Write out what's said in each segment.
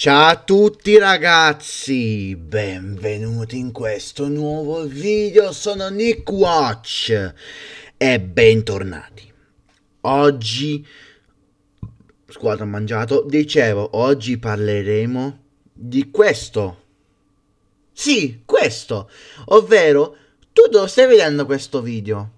Ciao a tutti ragazzi, benvenuti in questo nuovo video, sono Nick Watch e bentornati. Oggi, squadra mangiato, dicevo, oggi parleremo di questo. Sì, questo, ovvero tu dove stai vedendo questo video?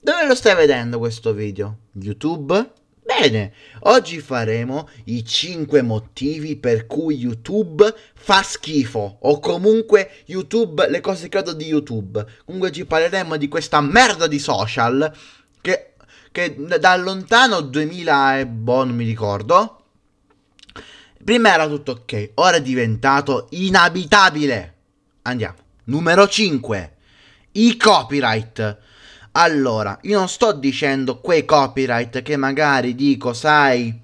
Dove lo stai vedendo questo video? YouTube? Bene, oggi faremo i 5 motivi per cui YouTube fa schifo o comunque YouTube, le cose che odio di YouTube. Comunque ci parleremo di questa merda di social che, che da lontano 2000 e buon boh, mi ricordo. Prima era tutto ok, ora è diventato inabitabile. Andiamo. Numero 5. I copyright. Allora, io non sto dicendo quei copyright che magari dico, sai,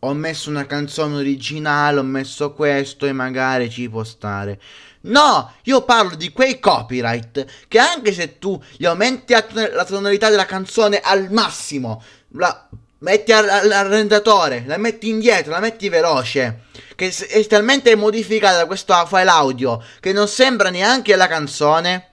ho messo una canzone originale, ho messo questo e magari ci può stare. No, io parlo di quei copyright che anche se tu gli aumenti la tonalità della canzone al massimo, la metti all'arrendatore, la metti indietro, la metti veloce, che è talmente modificata da questo file audio che non sembra neanche la canzone,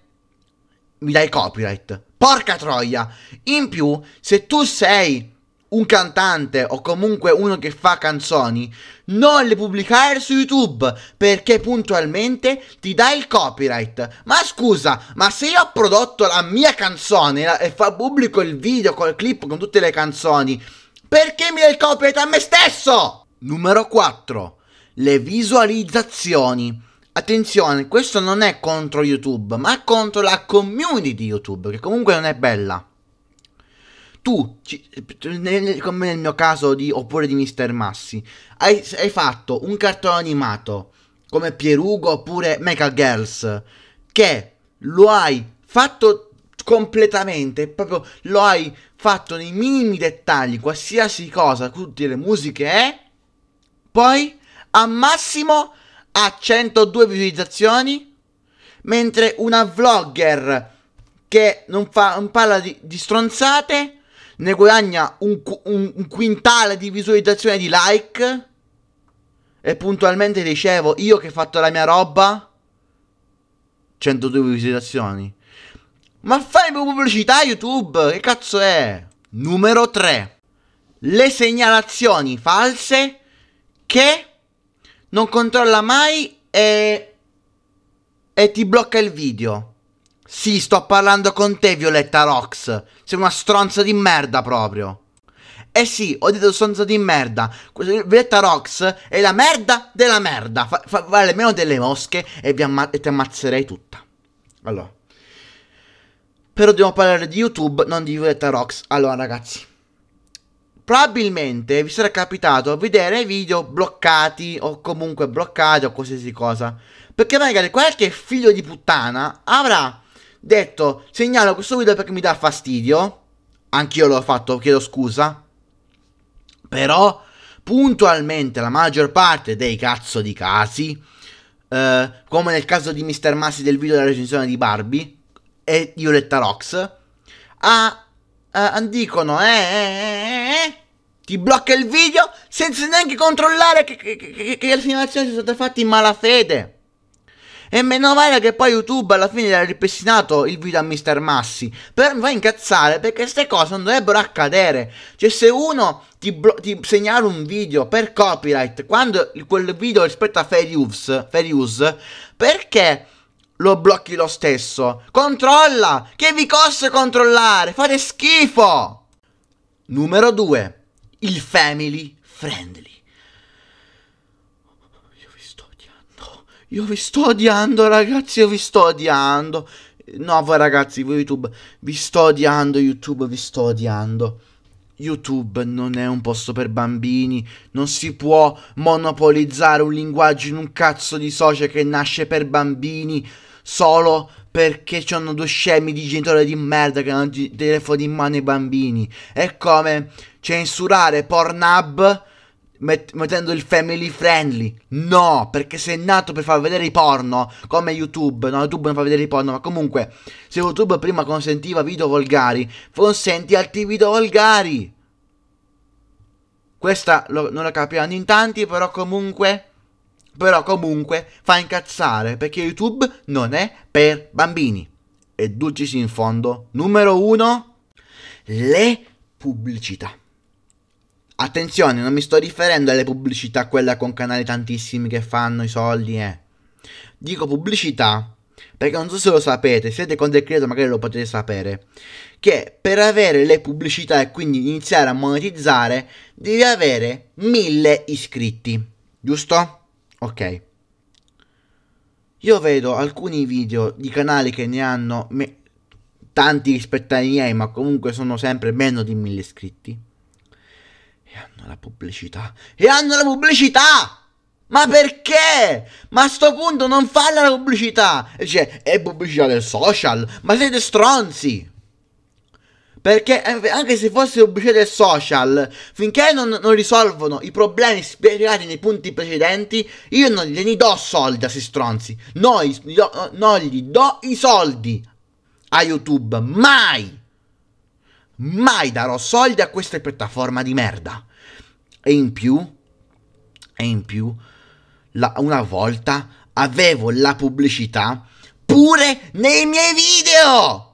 mi dai copyright. Porca troia! In più, se tu sei un cantante o comunque uno che fa canzoni, non le pubblicare su YouTube perché puntualmente ti dà il copyright. Ma scusa, ma se io ho prodotto la mia canzone e fa pubblico il video col clip con tutte le canzoni, perché mi dai il copyright a me stesso? Numero 4. Le visualizzazioni. Attenzione, questo non è contro YouTube, ma contro la community di YouTube, che comunque non è bella. Tu, come nel mio caso di, oppure di Mr. Massi, hai, hai fatto un cartone animato come Pierugo oppure Mecha Girls, che lo hai fatto completamente, proprio lo hai fatto nei minimi dettagli, qualsiasi cosa, tutte le musiche è, eh? poi a massimo ha 102 visualizzazioni, mentre una vlogger che non, fa, non parla di, di, stronzate ne guadagna un, un, un quintale di visualizzazioni di like. E puntualmente dicevo, io che ho fatto la mia roba, 102 visualizzazioni. Ma fai pubblicità YouTube, che cazzo è? Numero 3. Le segnalazioni false che non controlla mai e... e ti blocca il video. Sì, sto parlando con te, Violetta Rox. Sei una stronza di merda proprio. Eh sì, ho detto stronza di merda. Violetta Rox è la merda della merda. Fa, fa, vale meno delle mosche e, amma- e ti ammazzerei tutta. Allora. Però dobbiamo parlare di YouTube, non di Violetta Rox. Allora, ragazzi probabilmente vi sarà capitato vedere video bloccati o comunque bloccati o qualsiasi cosa. Perché magari qualche figlio di puttana avrà detto segnalo questo video perché mi dà fastidio. Anch'io l'ho fatto, chiedo scusa. Però puntualmente la maggior parte dei cazzo di casi, eh, come nel caso di Mr. Massi del video della recensione di Barbie e di Violetta Rox, ha uh, eh, dicono eh eh, eh, eh, eh, ti blocca il video senza neanche controllare che, che, che, che le filmazioni sono state fatte in malafede. E meno male che poi YouTube alla fine l'ha ripristinato il video a Mr. Massi. Però mi fa incazzare perché queste cose non dovrebbero accadere. Cioè, se uno ti, blo- ti segnala un video per copyright, quando quel video rispetto a fair use, fair use perché lo blocchi lo stesso. Controlla! Che vi costa controllare? Fate schifo! Numero 2. Il family friendly. Io vi sto odiando. Io vi sto odiando, ragazzi. Io vi sto odiando. No, voi ragazzi, voi YouTube. Vi sto odiando, YouTube. Vi sto odiando. YouTube non è un posto per bambini, non si può monopolizzare un linguaggio in un cazzo di social che nasce per bambini solo perché c'hanno due scemi di genitori di merda che hanno i telefoni in mano ai bambini. È come censurare Pornhub met- mettendo il family friendly. No, perché se è nato per far vedere i porno, come YouTube, no, YouTube non fa vedere i porno, ma comunque, se YouTube prima consentiva video volgari, consenti altri video volgari. Questa lo, non la capiranno in tanti, però comunque però comunque fa incazzare perché YouTube non è per bambini. E dulcis in fondo, numero uno, le pubblicità. Attenzione, non mi sto riferendo alle pubblicità, quella con canali tantissimi che fanno i soldi, eh. Dico pubblicità perché non so se lo sapete, siete con del decreto magari lo potete sapere, che per avere le pubblicità e quindi iniziare a monetizzare devi avere 1000 iscritti, giusto? Ok. Io vedo alcuni video di canali che ne hanno me- tanti rispetto ai miei, ma comunque sono sempre meno di mille iscritti. E hanno la pubblicità. E hanno la pubblicità! Ma perché? Ma a sto punto non falla la pubblicità! E cioè, è pubblicità del social? Ma siete stronzi! Perché eh, anche se fosse pubblicità del social, finché non, non, risolvono i problemi spiegati nei punti precedenti, io non gli do soldi a si stronzi. Noi, do, non gli do i soldi a YouTube. Mai! Mai darò soldi a questa piattaforma di merda. E in più, e in più, la, una volta avevo la pubblicità pure nei miei video!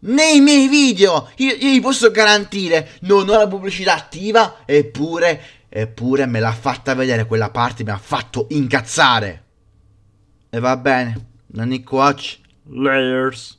Nei miei video, io, io vi posso garantire, non ho la pubblicità attiva, eppure, eppure me l'ha fatta vedere quella parte, mi ha fatto incazzare. E va bene, Nanny Quatch, Layers.